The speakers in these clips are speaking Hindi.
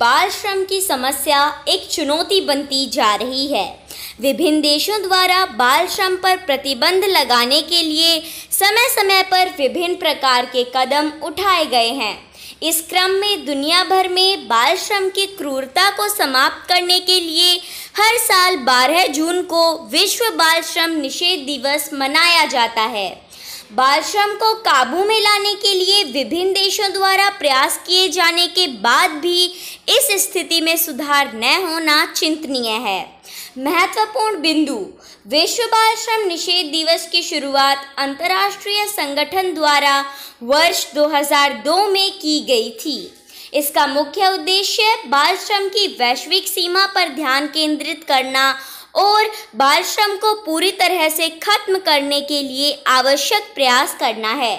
बाल श्रम की समस्या एक चुनौती बनती जा रही है विभिन्न देशों द्वारा बाल श्रम पर प्रतिबंध लगाने के लिए समय समय पर विभिन्न प्रकार के कदम उठाए गए हैं इस क्रम में दुनिया भर में बाल श्रम की क्रूरता को समाप्त करने के लिए हर साल 12 जून को विश्व बाल श्रम निषेध दिवस मनाया जाता है बाल श्रम को काबू में लाने के लिए विभिन्न देशों द्वारा प्रयास किए जाने के बाद भी इस स्थिति में सुधार न होना चिंतनीय है महत्वपूर्ण बिंदु विश्व बाल श्रम निषेध दिवस की शुरुआत अंतर्राष्ट्रीय संगठन द्वारा वर्ष 2002 में की गई थी इसका मुख्य उद्देश्य बाल श्रम की वैश्विक सीमा पर ध्यान केंद्रित करना और बाल श्रम को पूरी तरह से खत्म करने के लिए आवश्यक प्रयास करना है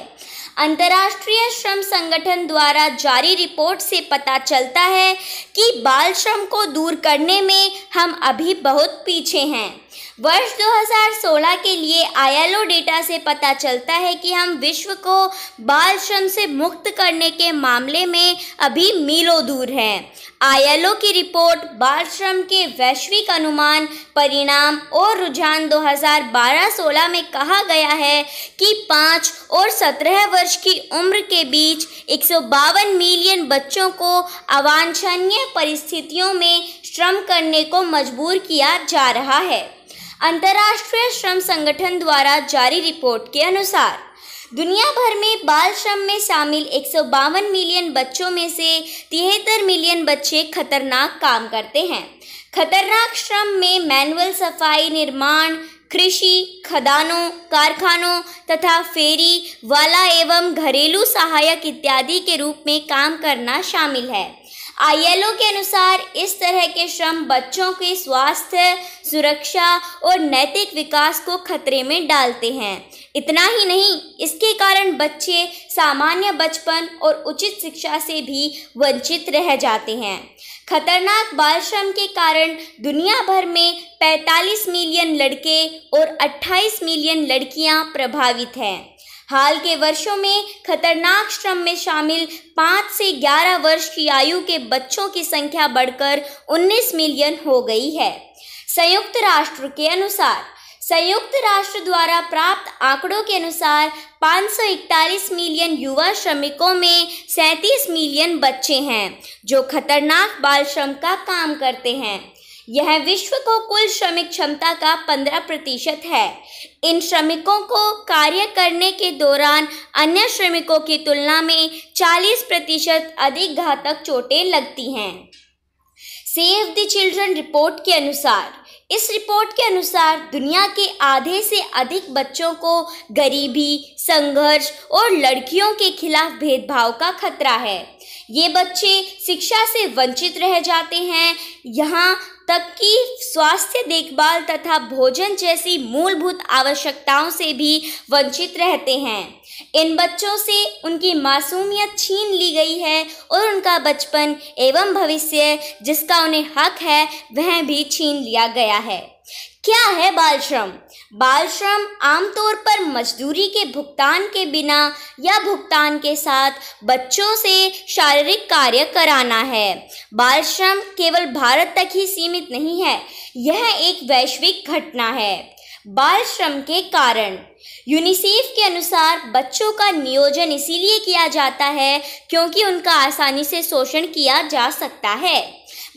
अंतर्राष्ट्रीय श्रम संगठन द्वारा जारी रिपोर्ट से पता चलता है कि बाल श्रम को दूर करने में हम अभी बहुत पीछे हैं वर्ष 2016 के लिए आयालो डेटा से पता चलता है कि हम विश्व को बाल श्रम से मुक्त करने के मामले में अभी मीलों दूर हैं आयालो की रिपोर्ट बाल श्रम के वैश्विक अनुमान परिणाम और रुझान 2012-16 में कहा गया है कि पाँच और सत्रह वर्ष की उम्र के बीच एक मिलियन बच्चों को अवांछनीय परिस्थितियों में श्रम करने को मजबूर किया जा रहा है अंतर्राष्ट्रीय श्रम संगठन द्वारा जारी रिपोर्ट के अनुसार दुनिया भर में बाल श्रम में शामिल एक मिलियन बच्चों में से तिहत्तर मिलियन बच्चे खतरनाक काम करते हैं खतरनाक श्रम में मैनुअल सफाई निर्माण कृषि खदानों कारखानों तथा फेरी वाला एवं घरेलू सहायक इत्यादि के रूप में काम करना शामिल है आईएलओ के अनुसार इस तरह के श्रम बच्चों के स्वास्थ्य सुरक्षा और नैतिक विकास को खतरे में डालते हैं इतना ही नहीं इसके कारण बच्चे सामान्य बचपन और उचित शिक्षा से भी वंचित रह जाते हैं खतरनाक बाल श्रम के कारण दुनिया भर में 45 मिलियन लड़के और 28 मिलियन लड़कियां प्रभावित हैं हाल के वर्षों में खतरनाक श्रम में शामिल 5 से 11 वर्ष की आयु के बच्चों की संख्या बढ़कर 19 मिलियन हो गई है संयुक्त राष्ट्र के अनुसार संयुक्त राष्ट्र द्वारा प्राप्त आंकड़ों के अनुसार 541 मिलियन युवा श्रमिकों में 37 मिलियन बच्चे हैं जो खतरनाक बाल श्रम का काम करते हैं यह विश्व को कुल श्रमिक क्षमता का पंद्रह प्रतिशत है इन श्रमिकों को कार्य करने के दौरान अन्य श्रमिकों की तुलना में चालीस प्रतिशत अधिक घातक चोटें लगती हैं सेव द चिल्ड्रन रिपोर्ट के अनुसार इस रिपोर्ट के अनुसार दुनिया के आधे से अधिक बच्चों को गरीबी संघर्ष और लड़कियों के खिलाफ भेदभाव का खतरा है ये बच्चे शिक्षा से वंचित रह जाते हैं यहाँ तक की स्वास्थ्य देखभाल तथा भोजन जैसी मूलभूत आवश्यकताओं से भी वंचित रहते हैं इन बच्चों से उनकी मासूमियत छीन ली गई है और उनका बचपन एवं भविष्य जिसका उन्हें हक है वह भी छीन लिया गया है क्या है बाल श्रम बाल श्रम आमतौर पर मजदूरी के भुगतान के बिना या भुगतान के साथ बच्चों से शारीरिक कार्य कराना है बाल श्रम केवल भारत तक ही सीमित नहीं है यह एक वैश्विक घटना है बाल श्रम के कारण यूनिसेफ के अनुसार बच्चों का नियोजन इसीलिए किया जाता है क्योंकि उनका आसानी से शोषण किया जा सकता है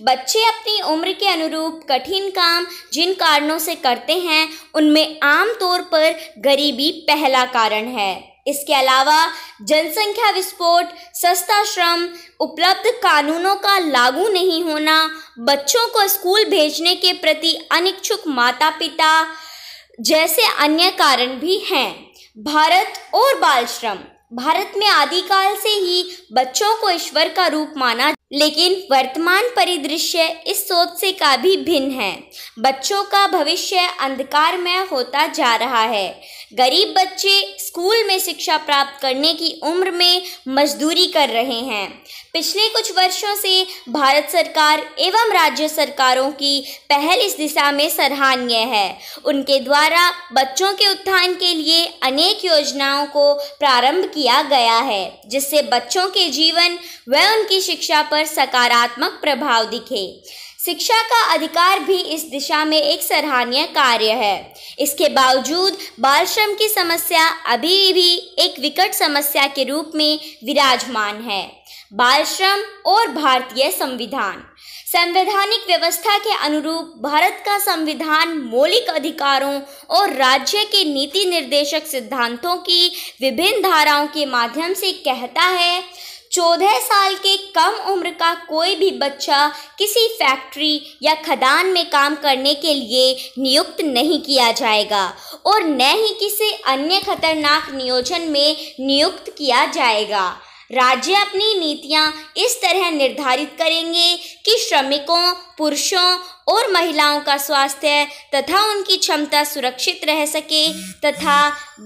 बच्चे अपनी उम्र के अनुरूप कठिन काम जिन कारणों से करते हैं उनमें आमतौर पर गरीबी पहला कारण है इसके अलावा जनसंख्या विस्फोट सस्ता श्रम उपलब्ध कानूनों का लागू नहीं होना बच्चों को स्कूल भेजने के प्रति अनिच्छुक माता पिता जैसे अन्य कारण भी हैं भारत और बाल श्रम भारत में आदिकाल से ही बच्चों को ईश्वर का रूप माना लेकिन वर्तमान परिदृश्य इस सोच से काफ़ी भिन्न है बच्चों का भविष्य अंधकारमय होता जा रहा है गरीब बच्चे स्कूल में शिक्षा प्राप्त करने की उम्र में मजदूरी कर रहे हैं पिछले कुछ वर्षों से भारत सरकार एवं राज्य सरकारों की पहल इस दिशा में सराहनीय है उनके द्वारा बच्चों के उत्थान के लिए अनेक योजनाओं को प्रारंभ किया गया है जिससे बच्चों के जीवन व उनकी शिक्षा पर सकारात्मक प्रभाव दिखे शिक्षा का अधिकार भी इस दिशा में एक सराहनीय कार्य है इसके बावजूद बाल श्रम की समस्या अभी भी एक विकट समस्या के रूप में विराजमान है बाल श्रम और भारतीय संविधान संवैधानिक व्यवस्था के अनुरूप भारत का संविधान मौलिक अधिकारों और राज्य के नीति निर्देशक सिद्धांतों की विभिन्न धाराओं के माध्यम से कहता है चौदह साल के कम उम्र का कोई भी बच्चा किसी फैक्ट्री या खदान में काम करने के लिए नियुक्त नहीं किया जाएगा और न ही किसी अन्य खतरनाक नियोजन में नियुक्त किया जाएगा राज्य अपनी नीतियां इस तरह निर्धारित करेंगे कि श्रमिकों पुरुषों और महिलाओं का स्वास्थ्य तथा उनकी क्षमता सुरक्षित रह सके तथा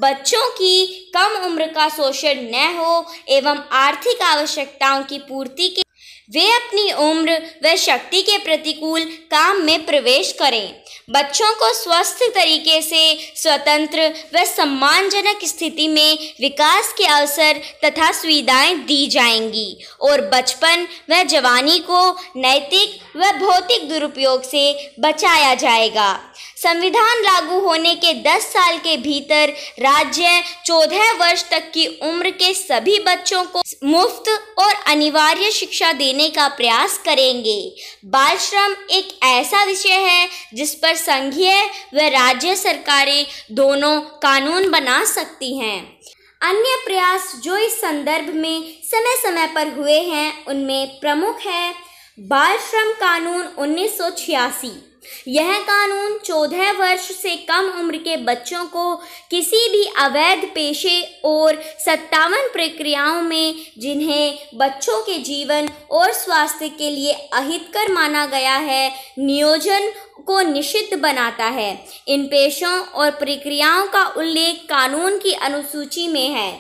बच्चों की कम उम्र का शोषण न हो एवं आर्थिक आवश्यकताओं की पूर्ति के वे अपनी उम्र व शक्ति के प्रतिकूल काम में प्रवेश करें बच्चों को स्वस्थ तरीके से स्वतंत्र व सम्मानजनक स्थिति में विकास के अवसर तथा सुविधाएं दी जाएंगी और बचपन व जवानी को नैतिक व भौतिक दुरुपयोग से बचाया जाएगा संविधान लागू होने के 10 साल के भीतर राज्य 14 वर्ष तक की उम्र के सभी बच्चों को मुफ्त और अनिवार्य शिक्षा देने का प्रयास करेंगे बाल श्रम एक ऐसा विषय है जिस पर संघीय व राज्य सरकारें दोनों कानून बना सकती हैं अन्य प्रयास जो इस संदर्भ में समय समय पर हुए हैं उनमें प्रमुख है बाल श्रम कानून उन्नीस यह कानून चौदह वर्ष से कम उम्र के बच्चों को किसी भी अवैध पेशे और सत्तावन प्रक्रियाओं में जिन्हें बच्चों के जीवन और स्वास्थ्य के लिए अहितकर माना गया है नियोजन को निषिद्ध बनाता है इन पेशों और प्रक्रियाओं का उल्लेख कानून की अनुसूची में है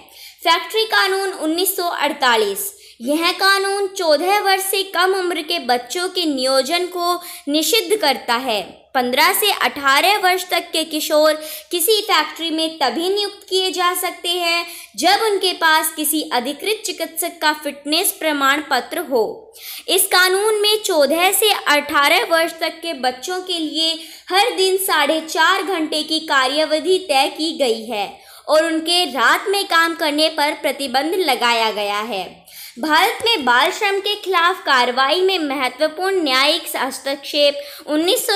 फैक्ट्री कानून 1948 यह कानून चौदह वर्ष से कम उम्र के बच्चों के नियोजन को निषिद्ध करता है पंद्रह से अठारह वर्ष तक के किशोर किसी फैक्ट्री में तभी नियुक्त किए जा सकते हैं जब उनके पास किसी अधिकृत चिकित्सक का फिटनेस प्रमाण पत्र हो इस कानून में चौदह से अठारह वर्ष तक के बच्चों के लिए हर दिन साढ़े चार घंटे की कार्यावधि तय की गई है और उनके रात में काम करने पर प्रतिबंध लगाया गया है भारत में बाल श्रम के खिलाफ कार्रवाई में महत्वपूर्ण न्यायिक हस्तक्षेप उन्नीस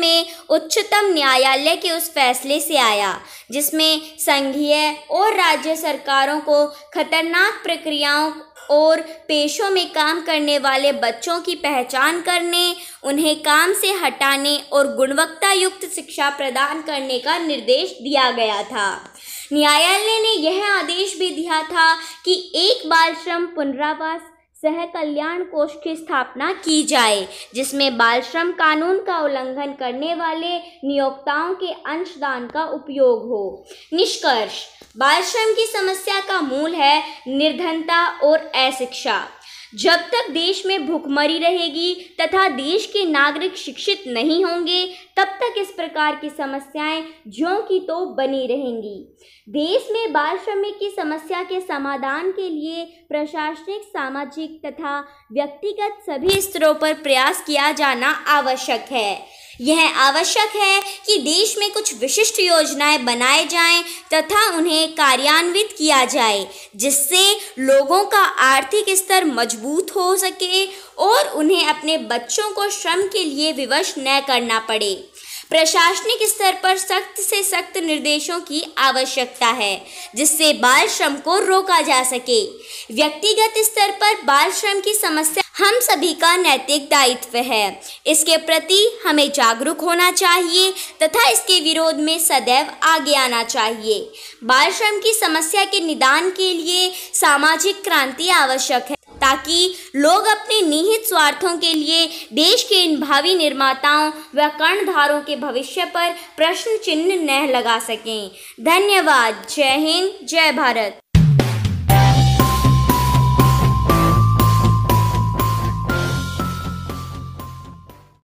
में उच्चतम न्यायालय के उस फैसले से आया जिसमें संघीय और राज्य सरकारों को खतरनाक प्रक्रियाओं और पेशों में काम करने वाले बच्चों की पहचान करने उन्हें काम से हटाने और गुणवत्ता युक्त शिक्षा प्रदान करने का निर्देश दिया गया था न्यायालय ने यह आदेश भी दिया था कि एक बाल श्रम पुनरावास सह कल्याण कोष की स्थापना की जाए जिसमें बाल श्रम कानून का उल्लंघन करने वाले नियोक्ताओं के अंशदान का उपयोग हो निष्कर्ष बाल श्रम की समस्या का मूल है निर्धनता और अशिक्षा जब तक देश में भुखमरी रहेगी तथा देश के नागरिक शिक्षित नहीं होंगे तब तक इस प्रकार की समस्याएं जो की तो बनी रहेंगी देश में बाल श्रमिक की समस्या के समाधान के लिए प्रशासनिक सामाजिक तथा व्यक्तिगत सभी स्तरों पर प्रयास किया जाना आवश्यक है यह आवश्यक है कि देश में कुछ विशिष्ट योजनाएं बनाए जाएं तथा उन्हें कार्यान्वित किया जाए जिससे लोगों का आर्थिक स्तर मजबूत हो सके और उन्हें अपने बच्चों को श्रम के लिए विवश न करना पड़े प्रशासनिक स्तर पर सख्त से सख्त निर्देशों की आवश्यकता है जिससे बाल श्रम को रोका जा सके व्यक्तिगत स्तर पर बाल श्रम की समस्या हम सभी का नैतिक दायित्व है इसके प्रति हमें जागरूक होना चाहिए तथा इसके विरोध में सदैव आगे आना चाहिए बाल श्रम की समस्या के निदान के लिए सामाजिक क्रांति आवश्यक है ताकि लोग अपने निहित स्वार्थों के लिए देश के इन भावी निर्माताओं व कर्णधारों के भविष्य पर प्रश्न चिन्ह न लगा सकें धन्यवाद जय हिंद जय भारत